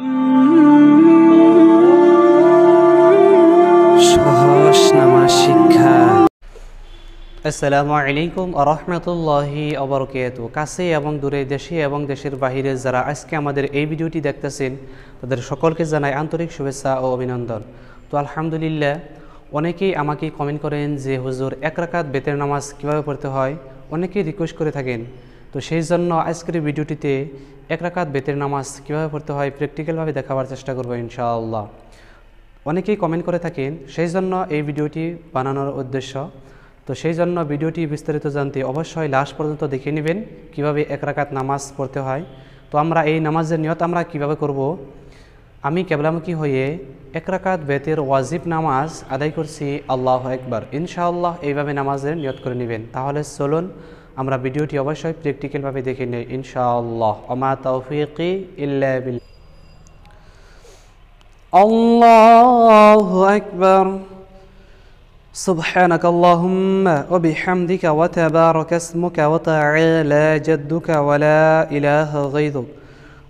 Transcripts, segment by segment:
আসসালামু আলাইকুম আরহামতুল্লাহি অবরকেত কাছে এবং দূরে দেশে এবং দেশের বাহিরে যারা আজকে আমাদের এই ভিডিওটি দেখতেছেন তাদের সকলকে জানাই আন্তরিক শুভেচ্ছা ও অভিনন্দন তো আলহামদুলিল্লাহ অনেকেই আমাকে কমেন্ট করেন যে হুজুর এক রাকাত বেতের নামাজ কীভাবে পড়তে হয় অনেকেই রিকোয়েস্ট করে থাকেন তো সেই জন্য আজকের ভিডিওটিতে এক রাকাত বেতের নামাজ কীভাবে পড়তে হয় প্র্যাকটিক্যালভাবে দেখাবার চেষ্টা করবো ইনশাআল্লাহ অনেকেই কমেন্ট করে থাকেন সেই জন্য এই ভিডিওটি বানানোর উদ্দেশ্য তো সেই জন্য ভিডিওটি বিস্তারিত জানতে অবশ্যই লাস্ট পর্যন্ত দেখে নেবেন কীভাবে এক রাকাত নামাজ পড়তে হয় তো আমরা এই নামাজের নিয়ত আমরা কিভাবে করব আমি কেবলামুখী হয়ে এক রাকাত বেতের ওয়াজিব নামাজ আদায় করছি আল্লাহ একবার ইনশাআল্লাহ এইভাবে নামাজের নিয়ত করে নেবেন তাহলে চলুন আমরা ভিডিওটি অবশ্যই প্র্যাকটিক্যালভাবে দেখে নিই ইনশাআল্লাহ অমা তৌফিকি ইল্লা الله أكبر سبحانك اللهم وبحمدك وتبارك اسمك وتعالى جدك ولا إله غيرك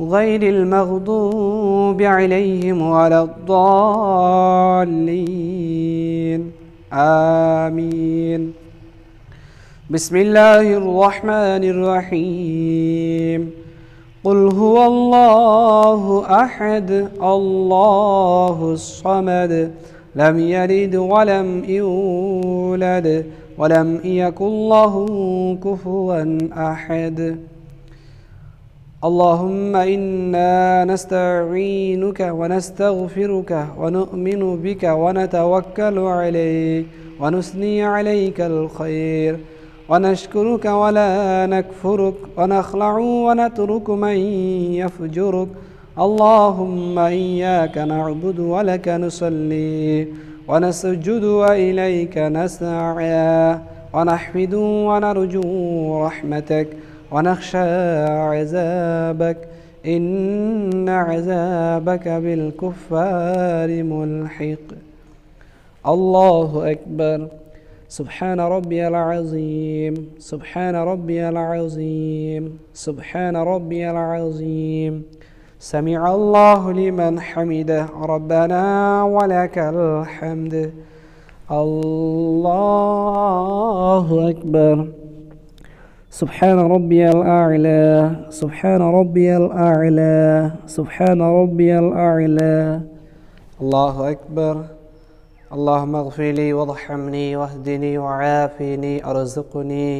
غير المغضوب عليهم ولا الضالين آمين بسم الله الرحمن الرحيم قل هو الله أحد الله الصمد لم يلد ولم يولد ولم يكن له كفوا أحد اللهم إنا نستعينك ونستغفرك ونؤمن بك ونتوكل عليك ونثني عليك الخير ونشكرك ولا نكفرك ونخلع ونترك من يفجرك اللهم إياك نعبد ولك نصلي ونسجد وإليك نسعى ونحمد ونرجو رحمتك ونخشى عذابك إن عذابك بالكفار ملحق الله أكبر سبحان ربي العظيم سبحان ربي العظيم سبحان ربي العظيم سمع الله لمن حمده ربنا ولك الحمد الله أكبر سبحان ربي الأعلى سبحان ربي الأعلى سبحان ربي الأعلى الله أكبر اللهم اغفر لي وارحمني واهدني وعافني أرزقني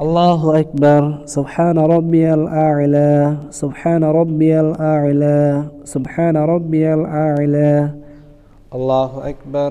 الله أكبر سبحان ربي الأعلى سبحان ربي الأعلى سبحان ربي الأعلى الله أكبر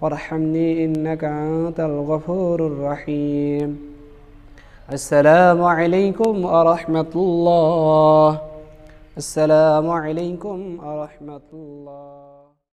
وارحمني إنك أنت الغفور الرحيم السلام عليكم ورحمة الله السلام عليكم ورحمة الله